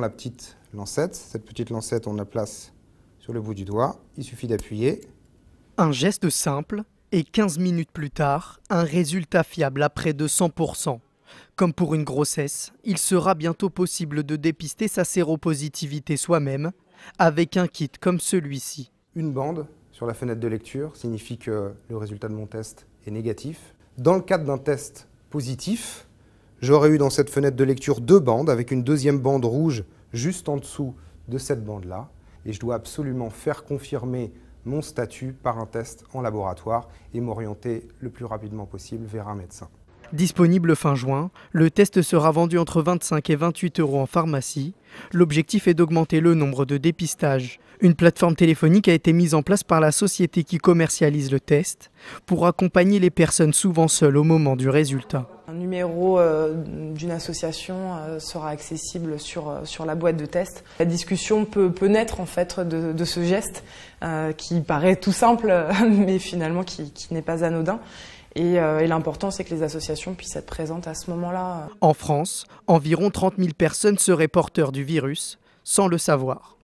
la petite lancette. Cette petite lancette, on la place sur le bout du doigt. Il suffit d'appuyer. Un geste simple et 15 minutes plus tard, un résultat fiable à près de 100%. Comme pour une grossesse, il sera bientôt possible de dépister sa séropositivité soi-même avec un kit comme celui-ci. Une bande sur la fenêtre de lecture signifie que le résultat de mon test est négatif. Dans le cadre d'un test positif, J'aurais eu dans cette fenêtre de lecture deux bandes, avec une deuxième bande rouge juste en dessous de cette bande-là. Et je dois absolument faire confirmer mon statut par un test en laboratoire et m'orienter le plus rapidement possible vers un médecin. Disponible fin juin, le test sera vendu entre 25 et 28 euros en pharmacie. L'objectif est d'augmenter le nombre de dépistages. Une plateforme téléphonique a été mise en place par la société qui commercialise le test pour accompagner les personnes souvent seules au moment du résultat. Un numéro euh, d'une association euh, sera accessible sur, euh, sur la boîte de test. La discussion peut, peut naître en fait de, ce geste qui paraît tout simple mais finalement qui, n'est pas anodin. Et, et l'important, c'est que les associations puissent être présentes à ce moment-là. En France, environ 30 000 personnes seraient porteurs du virus sans le savoir.